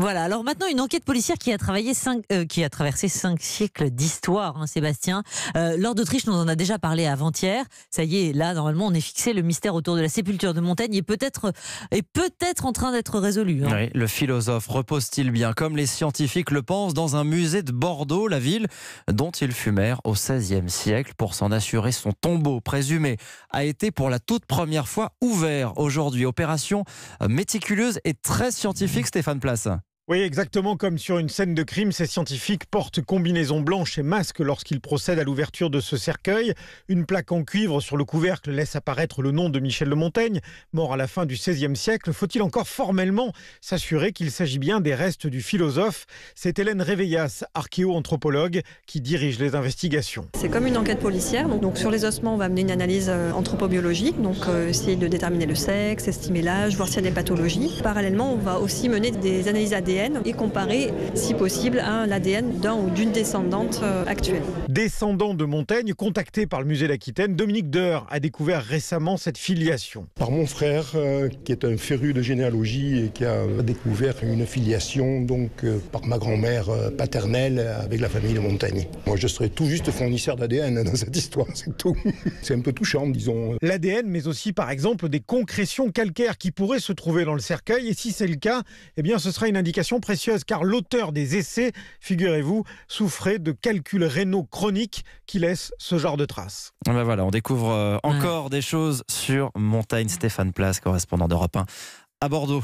Voilà, alors maintenant une enquête policière qui a, travaillé euh, qui a traversé cinq siècles d'histoire, hein, Sébastien. Euh, Lors d'Autriche, nous en a déjà parlé avant-hier. Ça y est, là, normalement, on est fixé. Le mystère autour de la sépulture de Montaigne est peut-être est peut-être en train d'être résolu. Hein. Oui, le philosophe repose-t-il bien, comme les scientifiques le pensent, dans un musée de Bordeaux, la ville dont il fut maire au XVIe siècle pour s'en assurer son tombeau présumé a été pour la toute première fois ouvert aujourd'hui. Opération méticuleuse et très scientifique, Stéphane Place. Oui, exactement comme sur une scène de crime, ces scientifiques portent combinaison blanche et masque lorsqu'ils procèdent à l'ouverture de ce cercueil. Une plaque en cuivre sur le couvercle laisse apparaître le nom de Michel de Montaigne, mort à la fin du XVIe siècle. Faut-il encore formellement s'assurer qu'il s'agit bien des restes du philosophe C'est Hélène Réveillas, archéo-anthropologue, qui dirige les investigations. C'est comme une enquête policière. Donc sur les ossements, on va mener une analyse euh, anthropobiologique, donc euh, essayer de déterminer le sexe, estimer l'âge, voir s'il y a des pathologies. Parallèlement, on va aussi mener des analyses ADN et comparer, si possible, à l'ADN d'un ou d'une descendante euh, actuelle. Descendant de Montaigne, contacté par le musée d'Aquitaine, Dominique Deur a découvert récemment cette filiation. Par mon frère, euh, qui est un féru de généalogie et qui a découvert une filiation donc euh, par ma grand-mère paternelle avec la famille de Montaigne. Moi, je serais tout juste fournisseur d'ADN dans cette histoire, c'est tout. c'est un peu touchant, disons. L'ADN, mais aussi par exemple des concrétions calcaires qui pourraient se trouver dans le cercueil. Et si c'est le cas, eh bien, ce sera une indication précieuse car l'auteur des essais, figurez-vous, souffrait de calculs rénaux chroniques qui laissent ce genre de traces. ben voilà, on découvre euh, encore des choses sur Montagne Stéphane Place, correspondant d'Europe 1 à Bordeaux.